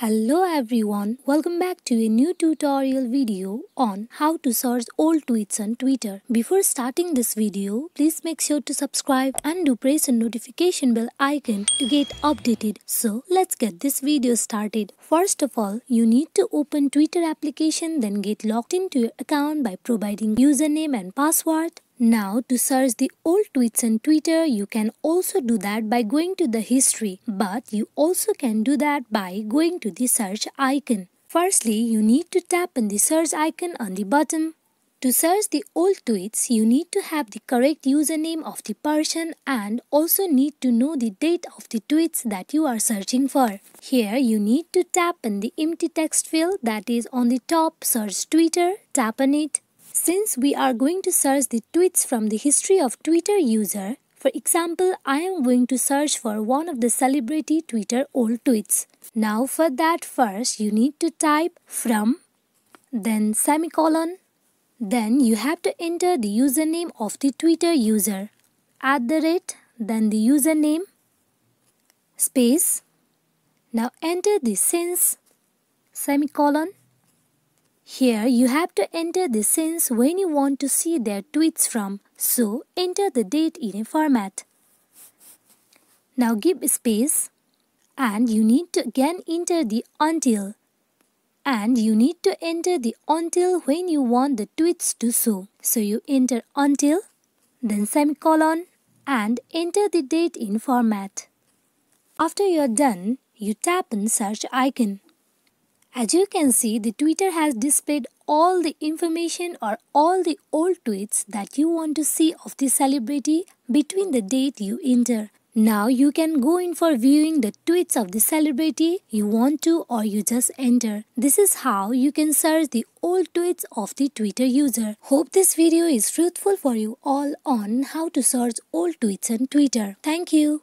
Hello everyone, welcome back to a new tutorial video on how to search old tweets on Twitter. Before starting this video, please make sure to subscribe and do press the notification bell icon to get updated. So let's get this video started. First of all, you need to open Twitter application then get logged into your account by providing username and password now to search the old tweets on Twitter, you can also do that by going to the history, but you also can do that by going to the search icon. Firstly, you need to tap on the search icon on the bottom. To search the old tweets, you need to have the correct username of the person and also need to know the date of the tweets that you are searching for. Here, you need to tap on the empty text field that is on the top search Twitter, tap on it, since we are going to search the tweets from the history of Twitter user, for example, I am going to search for one of the celebrity Twitter old tweets. Now for that first you need to type from, then semicolon, then you have to enter the username of the Twitter user, at the rate, then the username, space. Now enter the since, semicolon, here you have to enter the since when you want to see their tweets from, so enter the date in a format. Now give space and you need to again enter the until and you need to enter the until when you want the tweets to show. So you enter until, then semicolon and enter the date in format. After you're done, you tap on search icon. As you can see, the Twitter has displayed all the information or all the old tweets that you want to see of the celebrity between the date you enter. Now you can go in for viewing the tweets of the celebrity you want to or you just enter. This is how you can search the old tweets of the Twitter user. Hope this video is fruitful for you all on how to search old tweets on Twitter. Thank you.